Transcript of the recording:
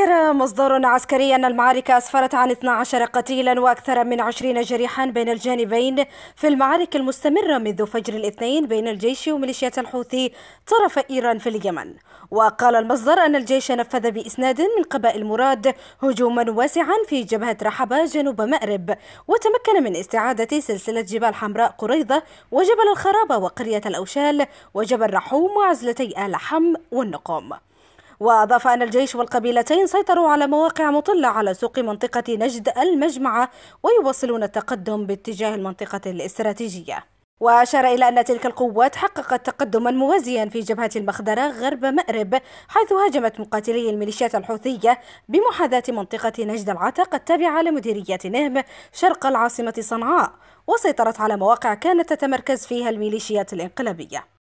ذكر مصدر عسكري أن المعارك أسفرت عن 12 قتيلا وأكثر من 20 جريحا بين الجانبين في المعارك المستمرة منذ فجر الاثنين بين الجيش وميليشيات الحوثي طرف إيران في اليمن وقال المصدر أن الجيش نفذ بإسناد من قبائل مراد هجوما واسعا في جبهة رحبة جنوب مأرب وتمكن من استعادة سلسلة جبال حمراء قريضة وجبل الخرابة وقرية الأوشال وجبل رحوم وعزلتي آل حم والنقوم وأضاف أن الجيش والقبيلتين سيطروا على مواقع مطلة على سوق منطقة نجد المجمعة ويواصلون التقدم باتجاه المنطقة الاستراتيجية وأشار إلى أن تلك القوات حققت تقدما موازيا في جبهة المخدرة غرب مأرب حيث هاجمت مقاتلي الميليشيات الحوثية بمحاذاة منطقة نجد العتق التابعة لمديرية نهم شرق العاصمة صنعاء وسيطرت على مواقع كانت تتمركز فيها الميليشيات الانقلابية